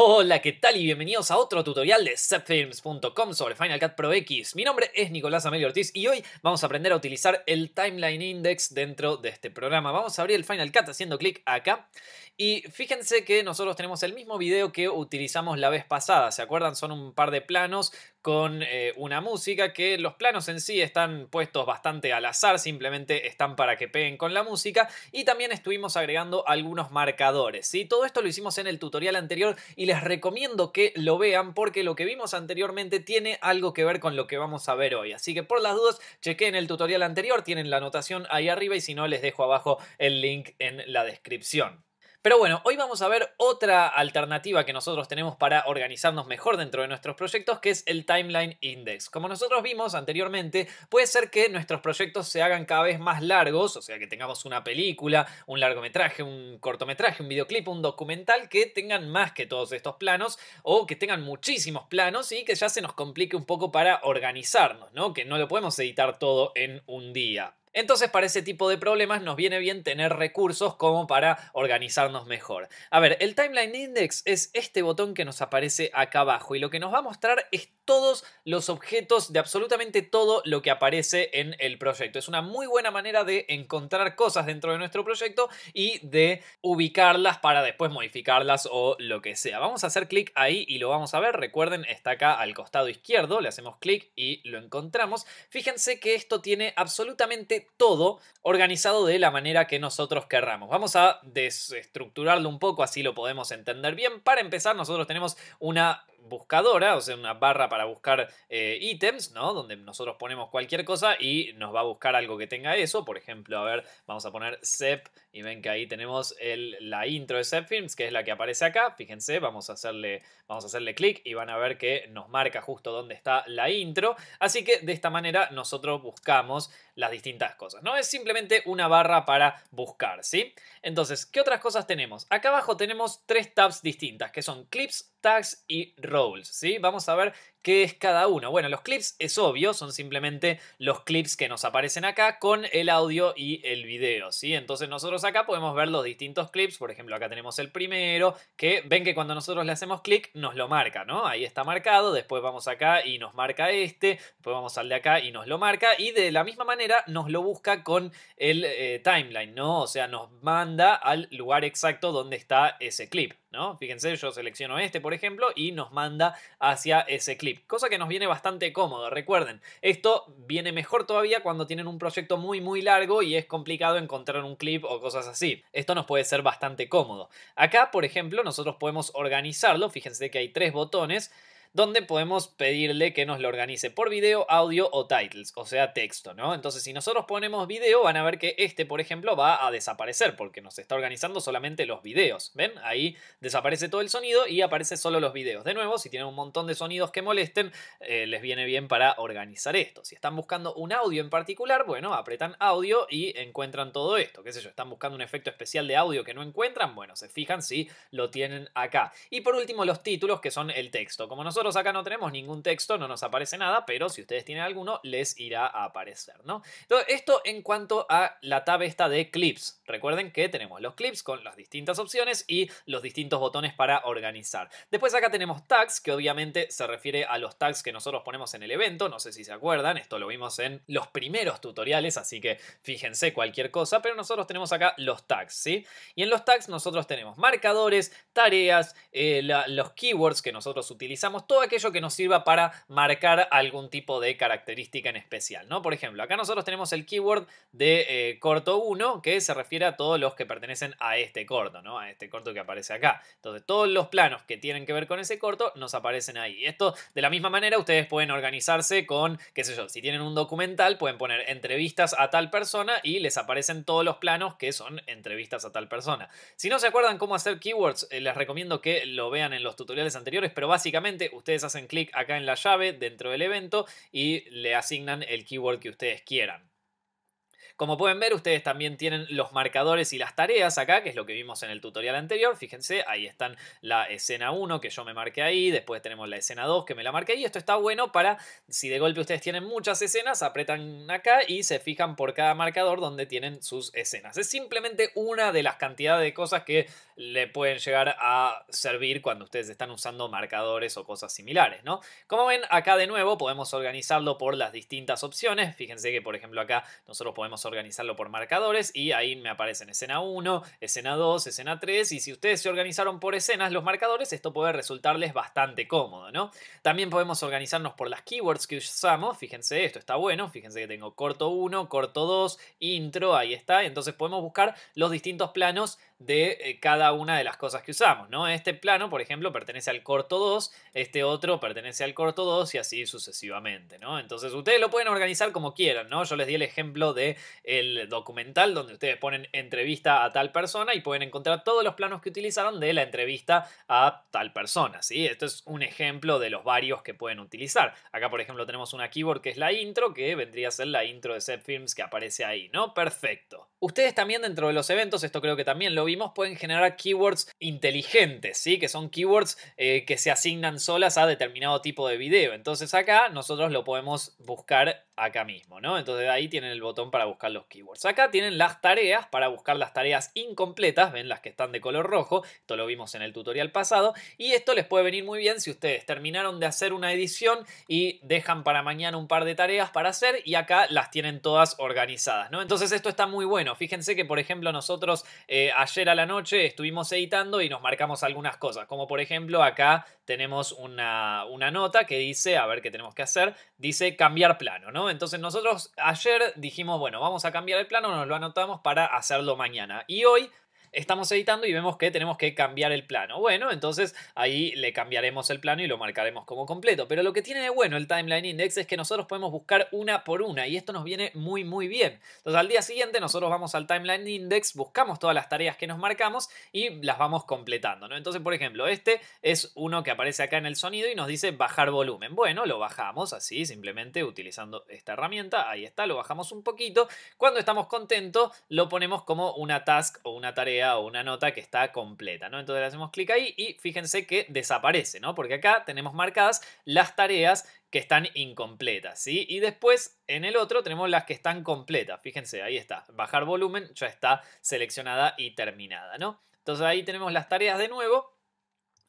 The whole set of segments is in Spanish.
Hola, ¿qué tal? Y bienvenidos a otro tutorial de setfilms.com sobre Final Cut Pro X. Mi nombre es Nicolás Amelio Ortiz y hoy vamos a aprender a utilizar el Timeline Index dentro de este programa. Vamos a abrir el Final Cut haciendo clic acá y fíjense que nosotros tenemos el mismo video que utilizamos la vez pasada. ¿Se acuerdan? Son un par de planos con eh, una música que los planos en sí están puestos bastante al azar, simplemente están para que peguen con la música y también estuvimos agregando algunos marcadores. Y Todo esto lo hicimos en el tutorial anterior y les recomiendo que lo vean porque lo que vimos anteriormente tiene algo que ver con lo que vamos a ver hoy. Así que por las dudas, chequen el tutorial anterior, tienen la anotación ahí arriba y si no les dejo abajo el link en la descripción. Pero bueno, hoy vamos a ver otra alternativa que nosotros tenemos para organizarnos mejor dentro de nuestros proyectos, que es el Timeline Index. Como nosotros vimos anteriormente, puede ser que nuestros proyectos se hagan cada vez más largos, o sea, que tengamos una película, un largometraje, un cortometraje, un videoclip, un documental, que tengan más que todos estos planos, o que tengan muchísimos planos y que ya se nos complique un poco para organizarnos, ¿no? Que no lo podemos editar todo en un día. Entonces para ese tipo de problemas nos viene bien tener recursos como para organizarnos mejor. A ver, el Timeline Index es este botón que nos aparece acá abajo y lo que nos va a mostrar es todos los objetos de absolutamente todo lo que aparece en el proyecto. Es una muy buena manera de encontrar cosas dentro de nuestro proyecto y de ubicarlas para después modificarlas o lo que sea. Vamos a hacer clic ahí y lo vamos a ver. Recuerden, está acá al costado izquierdo, le hacemos clic y lo encontramos. Fíjense que esto tiene absolutamente todo organizado de la manera que nosotros querramos. Vamos a desestructurarlo un poco, así lo podemos entender bien. Para empezar, nosotros tenemos una buscadora, o sea, una barra para buscar eh, ítems, ¿no? Donde nosotros ponemos cualquier cosa y nos va a buscar algo que tenga eso. Por ejemplo, a ver, vamos a poner Sep y ven que ahí tenemos la intro de Sep Films, que es la que aparece acá. Fíjense, vamos a hacerle, vamos a hacerle clic y van a ver que nos marca justo donde está la intro. Así que de esta manera nosotros buscamos las distintas cosas, ¿no? Es simplemente una barra para buscar, ¿sí? Entonces, ¿qué otras cosas tenemos? Acá abajo tenemos tres tabs distintas, que son clips, tags y roles, ¿sí? Vamos a ver qué es cada uno. Bueno, los clips es obvio, son simplemente los clips que nos aparecen acá con el audio y el video, ¿sí? Entonces nosotros acá podemos ver los distintos clips, por ejemplo, acá tenemos el primero, que ven que cuando nosotros le hacemos clic nos lo marca, ¿no? Ahí está marcado, después vamos acá y nos marca este, después vamos al de acá y nos lo marca y de la misma manera nos lo busca con el eh, timeline, ¿no? O sea, nos manda al lugar exacto donde está ese clip, ¿no? Fíjense, yo selecciono este, por ejemplo, y nos manda hacia ese clip cosa que nos viene bastante cómodo, recuerden. Esto viene mejor todavía cuando tienen un proyecto muy muy largo y es complicado encontrar un clip o cosas así. Esto nos puede ser bastante cómodo. Acá, por ejemplo, nosotros podemos organizarlo, fíjense que hay tres botones, donde podemos pedirle que nos lo organice por video, audio o titles, o sea, texto, ¿no? Entonces, si nosotros ponemos video, van a ver que este, por ejemplo, va a desaparecer porque nos está organizando solamente los videos. ¿Ven? Ahí desaparece todo el sonido y aparece solo los videos. De nuevo, si tienen un montón de sonidos que molesten, eh, les viene bien para organizar esto. Si están buscando un audio en particular, bueno, apretan audio y encuentran todo esto. ¿Qué sé yo? Están buscando un efecto especial de audio que no encuentran, bueno, se fijan si lo tienen acá. Y por último, los títulos que son el texto. Como nosotros nosotros acá no tenemos ningún texto, no nos aparece nada, pero si ustedes tienen alguno, les irá a aparecer, ¿no? Entonces, esto en cuanto a la tab esta de clips. Recuerden que tenemos los clips con las distintas opciones y los distintos botones para organizar. Después acá tenemos tags, que obviamente se refiere a los tags que nosotros ponemos en el evento, no sé si se acuerdan, esto lo vimos en los primeros tutoriales, así que fíjense cualquier cosa, pero nosotros tenemos acá los tags, ¿sí? Y en los tags nosotros tenemos marcadores, tareas, eh, los keywords que nosotros utilizamos, todo aquello que nos sirva para marcar algún tipo de característica en especial, ¿no? Por ejemplo, acá nosotros tenemos el keyword de eh, corto 1 que se refiere a todos los que pertenecen a este corto, ¿no? A este corto que aparece acá. Entonces, todos los planos que tienen que ver con ese corto nos aparecen ahí. Esto, de la misma manera, ustedes pueden organizarse con, qué sé yo, si tienen un documental, pueden poner entrevistas a tal persona y les aparecen todos los planos que son entrevistas a tal persona. Si no se acuerdan cómo hacer keywords, eh, les recomiendo que lo vean en los tutoriales anteriores, pero básicamente ustedes hacen clic acá en la llave dentro del evento y le asignan el keyword que ustedes quieran. Como pueden ver, ustedes también tienen los marcadores y las tareas acá, que es lo que vimos en el tutorial anterior. Fíjense, ahí están la escena 1 que yo me marqué ahí, después tenemos la escena 2 que me la marqué ahí. Esto está bueno para, si de golpe ustedes tienen muchas escenas, apretan acá y se fijan por cada marcador donde tienen sus escenas. Es simplemente una de las cantidades de cosas que le pueden llegar a servir cuando ustedes están usando marcadores o cosas similares, ¿no? Como ven, acá de nuevo podemos organizarlo por las distintas opciones. Fíjense que, por ejemplo, acá nosotros podemos organizarlo por marcadores y ahí me aparecen escena 1, escena 2, escena 3 y si ustedes se organizaron por escenas los marcadores esto puede resultarles bastante cómodo, ¿no? También podemos organizarnos por las keywords que usamos, fíjense esto está bueno, fíjense que tengo corto 1, corto 2, intro, ahí está, entonces podemos buscar los distintos planos de eh, cada una de las cosas que usamos, ¿no? Este plano, por ejemplo, pertenece al corto 2, este otro pertenece al corto 2 y así sucesivamente, ¿no? Entonces ustedes lo pueden organizar como quieran, ¿no? Yo les di el ejemplo de el documental donde ustedes ponen entrevista a tal persona y pueden encontrar todos los planos que utilizaron de la entrevista a tal persona. ¿sí? Esto es un ejemplo de los varios que pueden utilizar. Acá, por ejemplo, tenemos una keyboard que es la intro, que vendría a ser la intro de Set Films que aparece ahí, ¿no? Perfecto. Ustedes también dentro de los eventos, esto creo que también lo vimos, pueden generar keywords inteligentes, ¿sí? Que son keywords eh, que se asignan solas a determinado tipo de video. Entonces acá nosotros lo podemos buscar acá mismo, ¿no? Entonces ahí tienen el botón para buscar los keywords. Acá tienen las tareas para buscar las tareas incompletas, ven las que están de color rojo, esto lo vimos en el tutorial pasado, y esto les puede venir muy bien si ustedes terminaron de hacer una edición y dejan para mañana un par de tareas para hacer y acá las tienen todas organizadas, ¿no? Entonces esto está muy bueno, fíjense que por ejemplo nosotros eh, ayer a la noche estuvimos editando y nos marcamos algunas cosas, como por ejemplo acá tenemos una, nota que dice, a ver qué tenemos que hacer, dice cambiar plano, ¿no? Entonces nosotros ayer dijimos, bueno, vamos a cambiar el plano, nos lo anotamos para hacerlo mañana. Y hoy estamos editando y vemos que tenemos que cambiar el plano. Bueno, entonces ahí le cambiaremos el plano y lo marcaremos como completo. Pero lo que tiene de bueno el timeline index es que nosotros podemos buscar una por una y esto nos viene muy muy bien. Entonces al día siguiente nosotros vamos al timeline index, buscamos todas las tareas que nos marcamos y las vamos completando. ¿no? Entonces, por ejemplo, este es uno que aparece acá en el sonido y nos dice bajar volumen. Bueno, lo bajamos así, simplemente utilizando esta herramienta. Ahí está, lo bajamos un poquito. Cuando estamos contentos, lo ponemos como una task o una tarea una nota que está completa, ¿no? Entonces le hacemos clic ahí y fíjense que desaparece, ¿no? Porque acá tenemos marcadas las tareas que están incompletas, ¿sí? Y después en el otro tenemos las que están completas, fíjense, ahí está, bajar volumen ya está seleccionada y terminada, ¿no? Entonces ahí tenemos las tareas de nuevo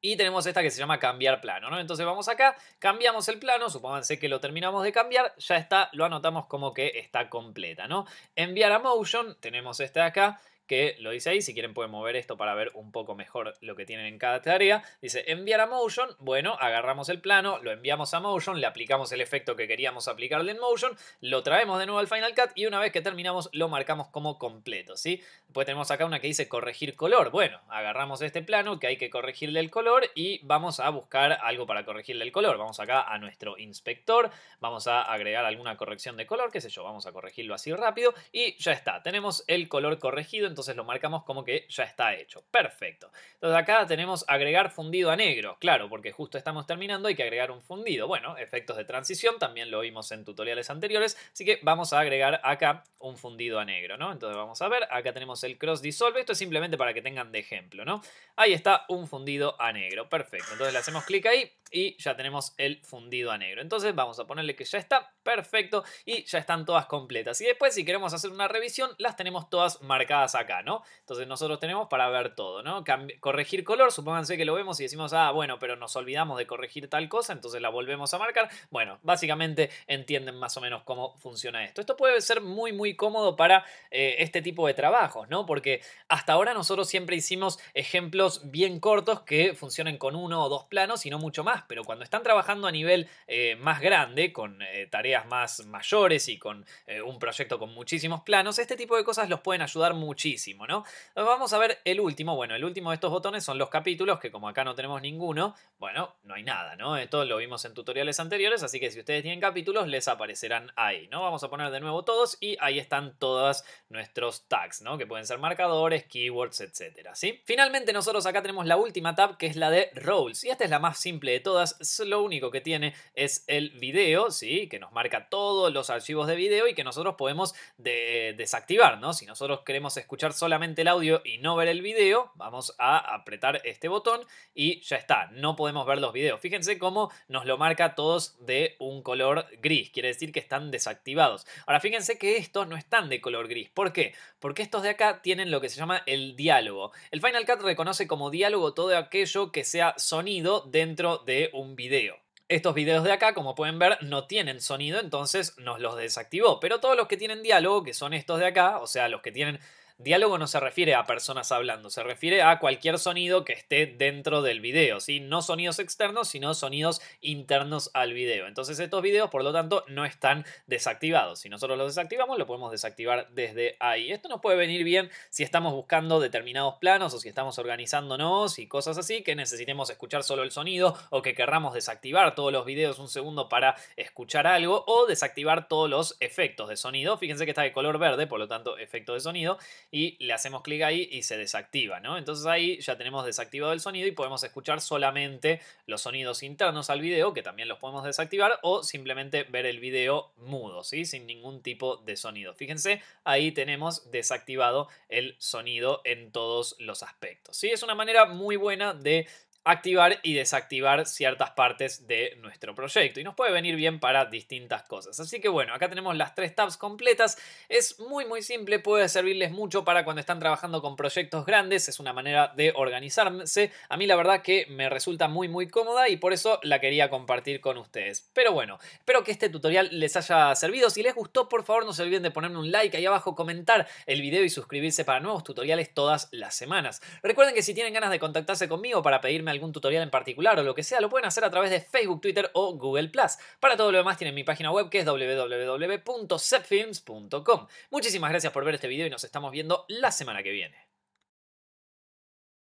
y tenemos esta que se llama cambiar plano, ¿no? Entonces vamos acá, cambiamos el plano, supónganse que lo terminamos de cambiar, ya está, lo anotamos como que está completa, ¿no? Enviar a Motion, tenemos este acá, que lo dice ahí, si quieren pueden mover esto para ver un poco mejor lo que tienen en cada tarea. Dice enviar a Motion, bueno, agarramos el plano, lo enviamos a Motion, le aplicamos el efecto que queríamos aplicarle en Motion, lo traemos de nuevo al Final Cut y una vez que terminamos lo marcamos como completo, ¿sí? Después tenemos acá una que dice corregir color, bueno, agarramos este plano que hay que corregirle el color y vamos a buscar algo para corregirle el color. Vamos acá a nuestro inspector, vamos a agregar alguna corrección de color, qué sé yo, vamos a corregirlo así rápido y ya está, tenemos el color corregido, entonces entonces lo marcamos como que ya está hecho. Perfecto. Entonces acá tenemos agregar fundido a negro. Claro, porque justo estamos terminando, hay que agregar un fundido. Bueno, efectos de transición, también lo vimos en tutoriales anteriores, así que vamos a agregar acá un fundido a negro, ¿no? Entonces vamos a ver, acá tenemos el cross dissolve, esto es simplemente para que tengan de ejemplo, ¿no? Ahí está un fundido a negro, perfecto. Entonces le hacemos clic ahí y ya tenemos el fundido a negro. Entonces vamos a ponerle que ya está, perfecto, y ya están todas completas. Y después si queremos hacer una revisión, las tenemos todas marcadas acá acá, ¿no? Entonces nosotros tenemos para ver todo, ¿no? corregir color, supónganse que lo vemos y decimos, ah, bueno, pero nos olvidamos de corregir tal cosa, entonces la volvemos a marcar. Bueno, básicamente entienden más o menos cómo funciona esto. Esto puede ser muy, muy cómodo para eh, este tipo de trabajos, ¿no? Porque hasta ahora nosotros siempre hicimos ejemplos bien cortos que funcionen con uno o dos planos y no mucho más, pero cuando están trabajando a nivel eh, más grande, con eh, tareas más mayores y con un proyecto con muchísimos planos, este tipo de cosas los pueden ayudar muchísimo ¿no? Vamos a ver el último. Bueno, el último de estos botones son los capítulos, que como acá no tenemos ninguno, bueno, no hay nada, ¿no? Esto lo vimos en tutoriales anteriores, así que si ustedes tienen capítulos, les aparecerán ahí, ¿no? Vamos a poner de nuevo todos y ahí están todos nuestros tags, ¿no? Que pueden ser marcadores, keywords, etcétera, ¿sí? Finalmente, nosotros acá tenemos la última tab, que es la de roles, y esta es la más simple de todas. Lo único que tiene es el video, ¿sí? Que nos marca todos los archivos de video y que nosotros podemos desactivar, ¿no? Si nosotros queremos escuchar solamente el audio y no ver el video, vamos a apretar este botón y ya está, no podemos ver los videos. Fíjense cómo nos lo marca todos de un color gris, quiere decir que están desactivados. Ahora fíjense que estos no están de color gris, ¿por qué? Porque estos de acá tienen lo que se llama el diálogo. El Final Cut reconoce como diálogo todo aquello que sea sonido dentro de un video. Estos videos de acá, como pueden ver, no tienen sonido, entonces nos los desactivó. Pero todos los que tienen diálogo, que son estos de acá, o sea, los que tienen Diálogo no se refiere a personas hablando, se refiere a cualquier sonido que esté dentro del video, ¿sí? No sonidos externos, sino sonidos internos al video. Entonces estos videos, por lo tanto, no están desactivados. Si nosotros los desactivamos, lo podemos desactivar desde ahí. Esto nos puede venir bien si estamos buscando determinados planos o si estamos organizándonos y cosas así, que necesitemos escuchar solo el sonido o que querramos desactivar todos los videos un segundo para escuchar algo o desactivar todos los efectos de sonido. Fíjense que está de color verde, por lo tanto, efecto de sonido y le hacemos clic ahí y se desactiva, ¿no? Entonces ahí ya tenemos desactivado el sonido y podemos escuchar solamente los sonidos internos al video, que también los podemos desactivar, o simplemente ver el video mudo, ¿sí? Sin ningún tipo de sonido. Fíjense, ahí tenemos desactivado el sonido en todos los aspectos, ¿sí? Es una manera muy buena de activar y desactivar ciertas partes de nuestro proyecto y nos puede venir bien para distintas cosas. Así que bueno, acá tenemos las tres tabs completas, es muy muy simple, puede servirles mucho para cuando están trabajando con proyectos grandes, es una manera de organizarse. A mí la verdad que me resulta muy muy cómoda y por eso la quería compartir con ustedes. Pero bueno, espero que este tutorial les haya servido, si les gustó por favor no se olviden de ponerme un like ahí abajo, comentar el video y suscribirse para nuevos tutoriales todas las semanas. Recuerden que si tienen ganas de contactarse conmigo para pedirme algún tutorial en particular o lo que sea, lo pueden hacer a través de Facebook, Twitter o Google Para todo lo demás tienen mi página web que es www.sepfilms.com. Muchísimas gracias por ver este video y nos estamos viendo la semana que viene.